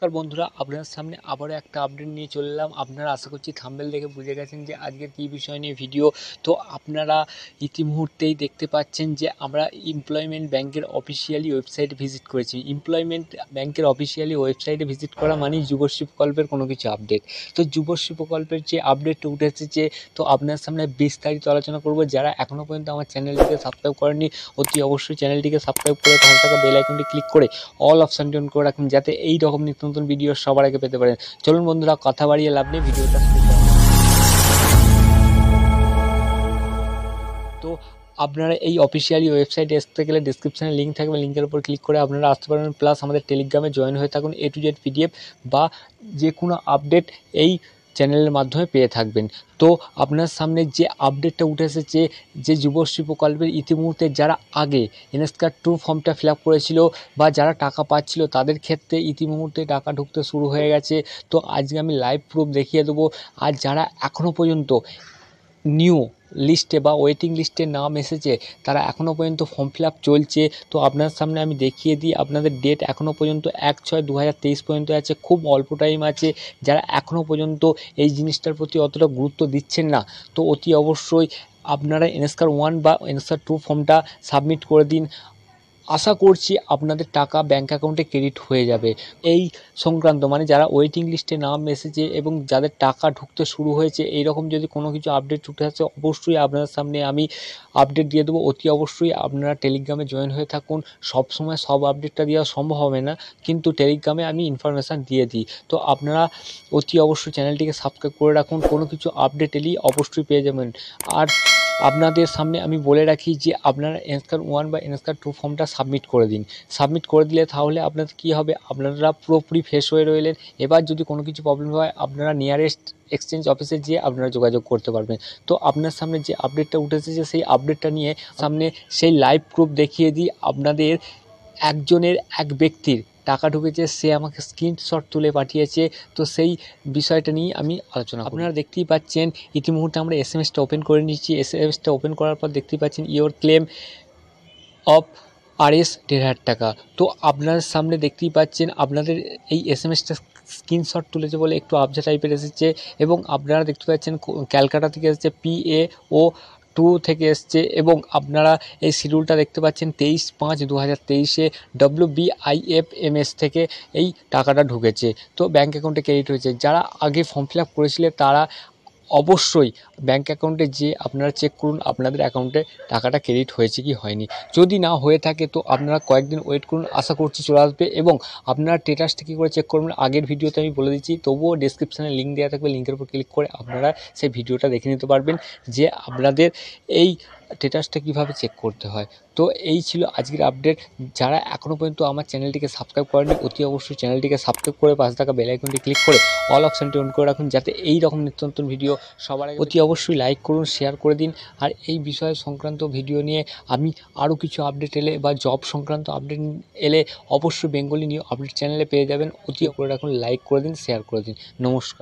নমস্কার বন্ধুরা আপনার সামনে আবারও একটা আপডেট নিয়ে চললাম আপনারা আশা করছি থাম্বেল দেখে বুঝে গেছেন যে আজকে কী বিষয় নিয়ে ভিডিও তো আপনারা ইতিমুহূর্তেই দেখতে পাচ্ছেন যে আমরা এমপ্লয়মেন্ট ব্যাংকের অফিসিয়ালি ওয়েবসাইট ভিজিট করেছি এমপ্লয়মেন্ট ব্যাংকের অফিসিয়ালি ওয়েবসাইটে ভিজিট করা মানেই যুবশ্রী প্রকল্পের কোনো কিছু আপডেট তো যুবশ্রী প্রকল্পের যে আপডেটটা উঠে এসেছে তো আপনার সামনে বিস্তারিত আলোচনা করব যারা এখনও পর্যন্ত আমার চ্যানেলটিকে সাবস্ক্রাইব করেনি অতি অবশ্যই চ্যানেলটিকে সাবস্ক্রাইব করে পাঁচ বেল আইকনটি ক্লিক করে অল অপশানটি অন করে রাখুন যাতে এই রকম নিত্য নতুন ভিডিও সবার আগে পেতে পারেন চলুন বন্ধুরা কথা বাড়িয়ে লাভ নেই ভিডিওটা তো আপনারা এই অফিসিয়ালি ওয়েবসাইটে আসতে গেলে ডিসক্রিপশানে লিঙ্ক থাকবে লিঙ্কের উপর ক্লিক করে আপনারা আসতে পারবেন প্লাস আমাদের টেলিগ্রামে জয়েন হয়ে থাকুন এ টু জেড পিডিএফ বা যে কোনো আপডেট এই চ্যানেলের মাধ্যমে পেয়ে থাকবেন তো আপনার সামনে যে আপডেটটা উঠে এসেছে যে যুবশ্রী প্রকল্পের ইতিমুহূর্তে যারা আগে এনএসকার টু ফর্মটা ফিল আপ করেছিল বা যারা টাকা পাচ্ছিল তাদের ক্ষেত্রে ইতিমুহূর্তে টাকা ঢুকতে শুরু হয়ে গেছে তো আজকে আমি লাইভ প্রুফ দেখিয়ে দেবো আর যারা এখনও পর্যন্ত নিউ লিস্টে বা ওয়েটিং লিস্টে নাম এসেছে তারা এখনও পর্যন্ত ফর্ম ফিল চলছে তো আপনার সামনে আমি দেখিয়ে দিই আপনাদের ডেট এখনও পর্যন্ত এক ছয় দু পর্যন্ত আছে খুব অল্প টাইম আছে যারা এখনও পর্যন্ত এই জিনিসটার প্রতি অতটা গুরুত্ব দিচ্ছেন না তো অতি অবশ্যই আপনারা এনএসকার ওয়ান বা এনএসকার টু ফর্মটা সাবমিট করে দিন আশা করছি আপনাদের টাকা ব্যাঙ্ক অ্যাকাউন্টে ক্রেডিট হয়ে যাবে এই সংক্রান্ত মানে যারা ওয়েটিং লিস্টে নাম এসেছে এবং যাদের টাকা ঢুকতে শুরু হয়েছে এইরকম যদি কোনো কিছু আপডেট ছুটে আসছে অবশ্যই আপনাদের সামনে আমি আপডেট দিয়ে দেবো অতি অবশ্যই আপনারা টেলিগ্রামে জয়েন হয়ে থাকুন সব সময় সব আপডেটটা দেওয়া সম্ভব হবে না কিন্তু টেলিগ্রামে আমি ইনফরমেশান দিয়ে দিই তো আপনারা অতি অবশ্যই চ্যানেলটিকে সাবস্ক্রাইব করে রাখুন কোনো কিছু আপডেট এলেই অবশ্যই পেয়ে যাবেন আর আপনাদের সামনে আমি বলে রাখি যে আপনারা এনস্কার ওয়ান বা এনস্কার টু ফর্মটা সাবমিট করে দিন সাবমিট করে দিলে তাহলে আপনাদের কী হবে আপনারা পুরোপুরি ফ্রেশ হয়ে রইলেন এবার যদি কোনো কিছু প্রবলেম হয় আপনারা নিয়ারেস্ট এক্সচেঞ্জ অফিসে যেয়ে আপনারা যোগাযোগ করতে পারবেন তো আপনার সামনে যে আপডেটটা উঠেছে যে সেই আপডেটটা নিয়ে সামনে সেই লাইভ প্রুফ দেখিয়ে দিই আপনাদের একজনের এক ব্যক্তির টাকা ঢুকেছে সে আমাকে স্ক্রিনশট তুলে পাঠিয়েছে তো সেই বিষয়টা নিয়ে আমি আলোচনা আপনারা দেখতেই পাচ্ছেন ইতিমুহূর্তে আমরা এস এম এসটা ওপেন করে নিচ্ছি এস এম এসটা ওপেন করার পর দেখতেই পাচ্ছেন ইওর ক্লেম অফ এস দেড় হাজার টাকা তো আপনার সামনে দেখতেই পাচ্ছেন আপনাদের এই এস এম এসটা স্ক্রিনশট তুলেছে বলে একটু আবজা টাইপের এসেছে এবং আপনারা দেখতে পাচ্ছেন ক্যালকাটা থেকে এসেছে পি এ ও টু থেকে এসছে এবং আপনারা এই শিডিউলটা দেখতে পাচ্ছেন তেইশ পাঁচ দু হাজার তেইশে ডব্লিউ এস থেকে এই টাকাটা ঢুকেছে তো ব্যাঙ্ক অ্যাকাউন্টে ক্রেডিট হয়েছে যারা আগে ফর্ম ফিল করেছিলে তারা অবশ্যই ব্যাঙ্ক অ্যাকাউন্টে যেয়ে আপনারা চেক করুন আপনাদের অ্যাকাউন্টে টাকাটা ক্রেডিট হয়েছে কি হয়নি যদি না হয়ে থাকে তো আপনারা কয়েকদিন ওয়েট করুন আশা করছি চলে আসবে এবং আপনারা টেটাস থেকে করে চেক করবেন আগের ভিডিওতে আমি বলে দিচ্ছি তবুও ডিসক্রিপশানে লিঙ্ক দেওয়া থাকবে লিঙ্কের উপর ক্লিক করে আপনারা সেই ভিডিওটা দেখে নিতে পারবেন যে আপনাদের এই স্ট্যাটাসটা কীভাবে চেক করতে হয় তো এই ছিল আজকের আপডেট যারা এখনও পর্যন্ত আমার চ্যানেলটিকে সাবস্ক্রাইব করেনি অতি অবশ্যই চ্যানেলটিকে সাবস্ক্রাইব করে পাশে থাকা বেলাইকনটি ক্লিক করে অল অপশানটি অন করে রাখুন যাতে এই রকম নিত্য নতুন ভিডিও সবার অতি অবশ্যই লাইক করুন শেয়ার করে দিন আর এই বিষয় সংক্রান্ত ভিডিও নিয়ে আমি আরও কিছু আপডেট এলে বা জব সংক্রান্ত আপডেট এলে অবশ্যই বেঙ্গলি নিউ আপডেট চ্যানেলে পেয়ে যাবেন অতি করে রাখুন লাইক করে দিন শেয়ার করে দিন নমস্কার